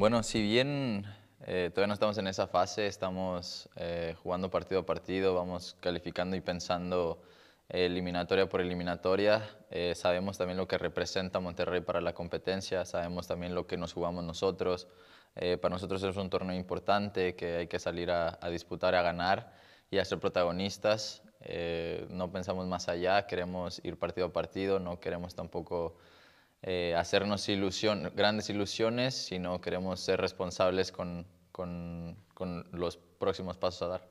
Bueno, si bien eh, todavía no estamos en esa fase, estamos eh, jugando partido a partido, vamos calificando y pensando eliminatoria por eliminatoria. Eh, sabemos también lo que representa Monterrey para la competencia, sabemos también lo que nos jugamos nosotros. para nosotros es un torneo importante que hay que salir a, disputar, a ganar y a ser protagonistas. no pensamos más allá, queremos ir partido a partido, no queremos tampoco eh, hacernos grandes ilusiones, sino queremos ser responsables con, con los próximos pasos a dar.